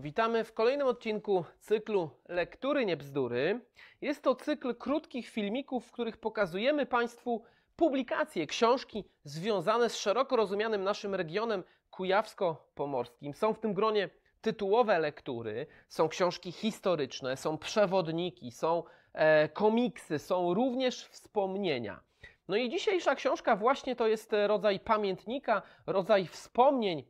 Witamy w kolejnym odcinku cyklu Lektury nie bzdury. Jest to cykl krótkich filmików, w których pokazujemy Państwu publikacje, książki związane z szeroko rozumianym naszym regionem kujawsko-pomorskim. Są w tym gronie tytułowe lektury, są książki historyczne, są przewodniki, są e, komiksy, są również wspomnienia. No i dzisiejsza książka właśnie to jest e, rodzaj pamiętnika, rodzaj wspomnień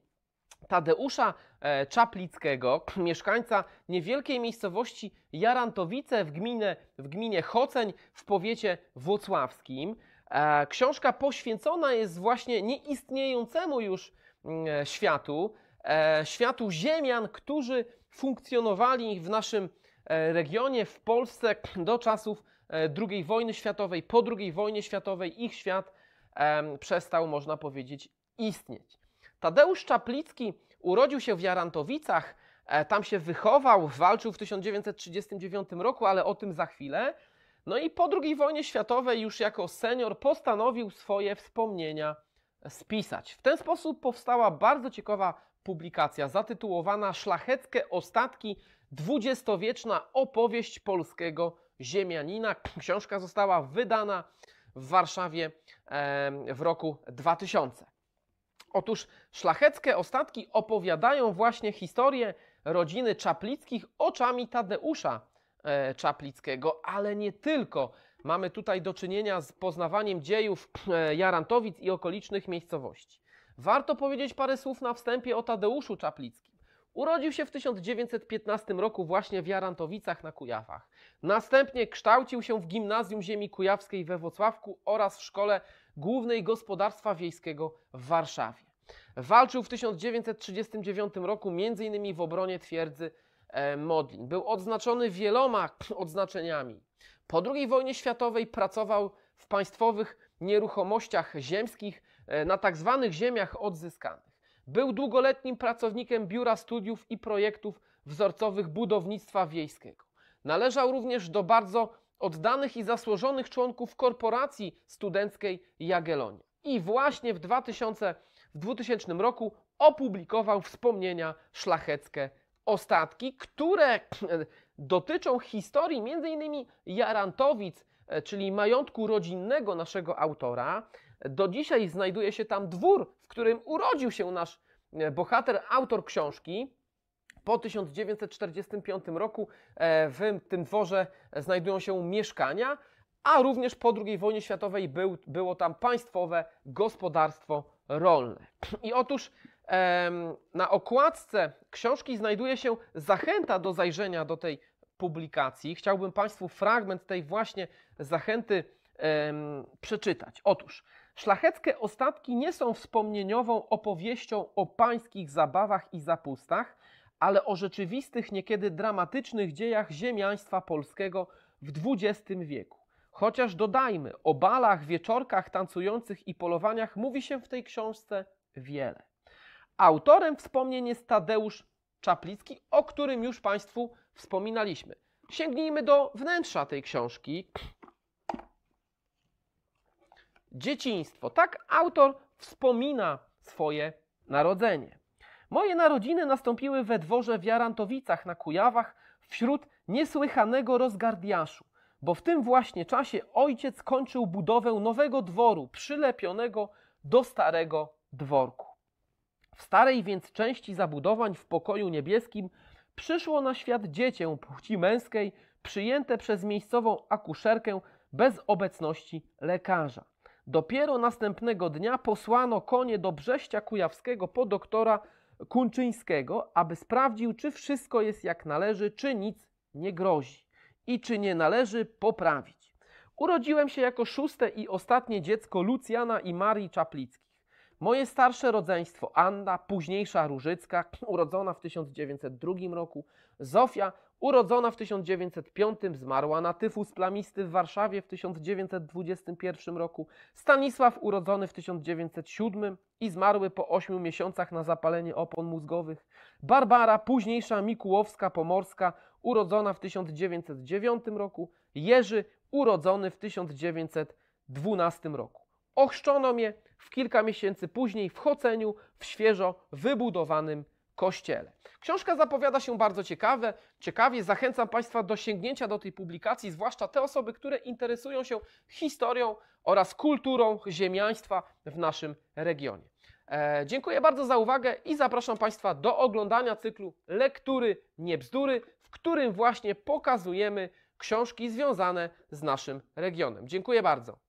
Tadeusza e, Czaplickiego, mieszkańca niewielkiej miejscowości Jarantowice w, gminę, w gminie Choceń w powiecie włocławskim. E, książka poświęcona jest właśnie nieistniejącemu już mm, e, światu, światu ziemian, którzy funkcjonowali w naszym regionie, w Polsce do czasów II wojny światowej. Po II wojnie światowej ich świat przestał, można powiedzieć, istnieć. Tadeusz Czaplicki urodził się w Jarantowicach, e, tam się wychował, walczył w 1939 roku, ale o tym za chwilę. No i po II wojnie światowej, już jako senior, postanowił swoje wspomnienia spisać. W ten sposób powstała bardzo ciekawa publikacja zatytułowana Szlacheckie ostatki dwudziestowieczna opowieść polskiego ziemianina. Książka została wydana w Warszawie w roku 2000. Otóż szlacheckie ostatki opowiadają właśnie historię rodziny Czaplickich oczami Tadeusza e, Czaplickiego, ale nie tylko. Mamy tutaj do czynienia z poznawaniem dziejów e, Jarantowic i okolicznych miejscowości. Warto powiedzieć parę słów na wstępie o Tadeuszu Czaplickim. Urodził się w 1915 roku właśnie w Jarantowicach na Kujawach. Następnie kształcił się w Gimnazjum Ziemi Kujawskiej we Wrocławku oraz w Szkole Głównej Gospodarstwa Wiejskiego w Warszawie. Walczył w 1939 roku m.in. w obronie twierdzy e, Modlin. Był odznaczony wieloma odznaczeniami. Po II wojnie światowej pracował w państwowych nieruchomościach ziemskich e, na tzw. Tak ziemiach odzyskanych. Był długoletnim pracownikiem Biura Studiów i Projektów Wzorcowych Budownictwa Wiejskiego. Należał również do bardzo oddanych i zasłużonych członków korporacji studenckiej Jagiellonia. I właśnie w, 2000, w 2000 roku opublikował wspomnienia szlacheckie ostatki, które dotyczą historii m.in. Jarantowic, e, czyli majątku rodzinnego naszego autora. Do dzisiaj znajduje się tam dwór, w którym urodził się nasz e, bohater, autor książki. Po 1945 roku e, w tym dworze znajdują się mieszkania, a również po II wojnie światowej był, było tam państwowe gospodarstwo rolne. I otóż na okładce książki znajduje się zachęta do zajrzenia do tej publikacji. Chciałbym Państwu fragment tej właśnie zachęty przeczytać. Otóż, szlacheckie ostatki nie są wspomnieniową opowieścią o pańskich zabawach i zapustach, ale o rzeczywistych, niekiedy dramatycznych dziejach ziemiaństwa polskiego w XX wieku. Chociaż dodajmy, o balach, wieczorkach tancujących i polowaniach mówi się w tej książce wiele. Autorem wspomnień jest Tadeusz Czaplicki, o którym już Państwu wspominaliśmy. Sięgnijmy do wnętrza tej książki. Dzieciństwo. Tak autor wspomina swoje narodzenie. Moje narodziny nastąpiły we dworze w Jarantowicach na Kujawach wśród niesłychanego rozgardiaszu, bo w tym właśnie czasie ojciec kończył budowę nowego dworu przylepionego do starego dworku. W starej więc części zabudowań w pokoju niebieskim przyszło na świat dziecię płci męskiej przyjęte przez miejscową akuszerkę bez obecności lekarza. Dopiero następnego dnia posłano konie do Brześcia Kujawskiego po doktora Kunczyńskiego, aby sprawdził, czy wszystko jest jak należy, czy nic nie grozi i czy nie należy poprawić. Urodziłem się jako szóste i ostatnie dziecko Lucjana i Marii Czaplicki. Moje starsze rodzeństwo Anna, późniejsza Różycka, urodzona w 1902 roku, Zofia, urodzona w 1905, zmarła na tyfus plamisty w Warszawie w 1921 roku, Stanisław urodzony w 1907 i zmarły po 8 miesiącach na zapalenie opon mózgowych, Barbara, późniejsza Mikułowska Pomorska, urodzona w 1909 roku, Jerzy, urodzony w 1912 roku. Ochrzczono mnie w kilka miesięcy później w Choceniu, w świeżo wybudowanym kościele. Książka zapowiada się bardzo ciekawe, ciekawie. Zachęcam Państwa do sięgnięcia do tej publikacji, zwłaszcza te osoby, które interesują się historią oraz kulturą ziemiaństwa w naszym regionie. E, dziękuję bardzo za uwagę i zapraszam Państwa do oglądania cyklu Lektury nie bzdury, w którym właśnie pokazujemy książki związane z naszym regionem. Dziękuję bardzo.